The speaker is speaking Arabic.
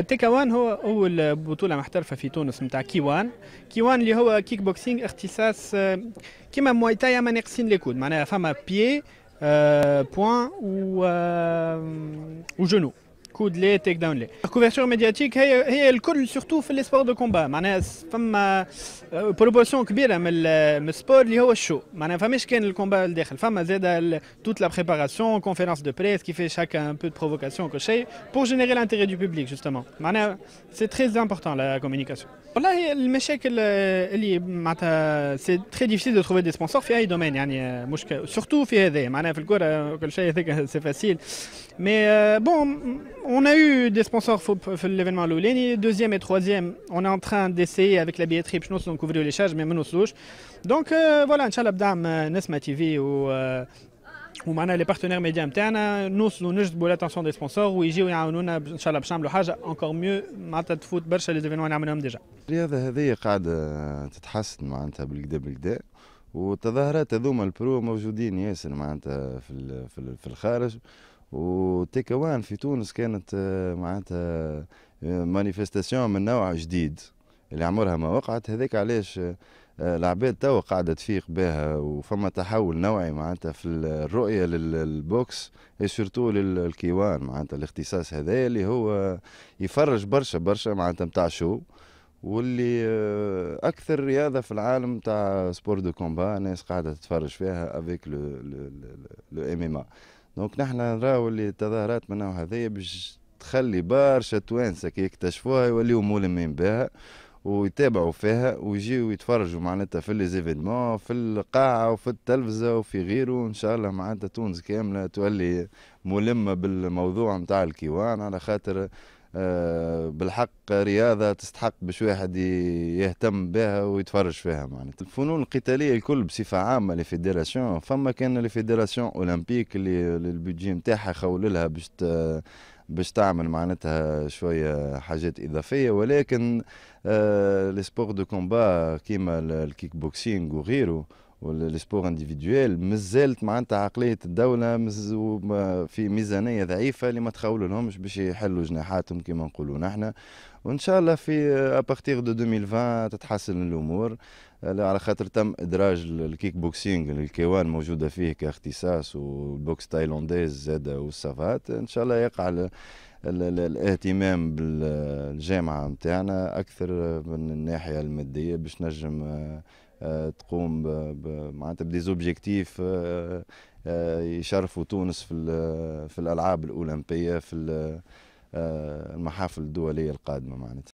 تيكاوان هو اول بطوله محترفه في تونس نتاع كيوان كيوان اللي هو كيك بوكسينغ اختصاص آه، كيما مويتاي اما لي كود معناها فما بيي بوان آه، و وجنو coup de lait, take down lait. La couverture médiatique, elle, elle coule surtout dans les sports de combat. Il y a une proportion grande dans le sport qui est chaud. Il n'y a pas de combat dans le Il y a toute la préparation, conférence de presse qui fait chacun un peu de provocation pour générer l'intérêt du public, justement. C'est très important la communication. Là, le c'est très difficile de trouver des sponsors dans les domaine. Surtout dans les domaine. le c'est facile. Mais bon on a eu des sponsors pour l'événement Louléni. Deuxième et troisième, on est en train d'essayer avec la billetterie. Puis nous, on couvre les charges, mais nous, nous, Donc euh, voilà, Inch'Allah, Abdam, euh, Nesma TV ou. Où on a les partenaires médias internes, euh, nous nous juste pour l'attention des sponsors ou ici ou là nous inchallah bcham le haja encore mieux معناتها تفوت برشا les événements on a déjà. الرياضة هذه قاعدة تتحسن معناتها بالكدا بالكدا والتظاهرات هذوما البرو موجودين ياسر معناتها في في الخارج وتيكوان في تونس كانت آه، معناتها آه، مانيفستاسيون من نوع جديد اللي عمرها ما وقعت هذاك علاش آه، العباد توا قاعده تفيق بها وفما تحول نوعي معناتها في الرؤيه للبوكس سورتو للكيوان معناتها الاختصاص هذا اللي هو يفرج برشا برشا معناتها نتاع شو واللي اكثر رياضه في العالم تاع سبور دو كومبا ناس قاعده تتفرج فيها افيك لو ام ام دونك نحنا نراو اللي التظاهرات من نوع هذايا باش تخلي برشا توانسه كي يكتشفوها يوليو ملمين بها ويتابعوا فيها ويجيو يتفرجوا معناتها في ليزيفينمون في القاعة وفي التلفزة وفي غيره إن شاء الله معناتها تونس كاملة تولي ملمة بالموضوع متاع الكيوان على خاطر آه، بالحق رياضه تستحق باش واحد يهتم بها ويتفرج فيها معناتها الفنون القتاليه الكل بصفه عامه لي فيدراسيون فما كان لي فيدراسيون اولمبيك اللي البيدجي نتاعها لها باش باش تعمل معناتها شويه حاجات اضافيه ولكن آه، لي سبور دو كومبا كيما الكيك بوكسينغ وغيره والسبور انديفيدويل مازالت معناتها عقليه الدوله في ميزانيه ضعيفه اللي ما تخول لهمش باش يحلوا جناحاتهم كما نقولوا نحن وان شاء الله في ابارتيغ دو 2020 تتحسن الامور على خاطر تم ادراج الكيك بوكسينغ الكيوان موجوده فيه كاختصاص والبوكس تايلانديز زاد والسافات ان شاء الله يقع الاهتمام بالجامعه نتاعنا اكثر من الناحيه الماديه باش نجم آه، آه، تقوم معناتها بديزوبجيكتيف آه، آه، يشرفوا تونس في في الالعاب الاولمبيه في المحافل الدوليه القادمه معناتها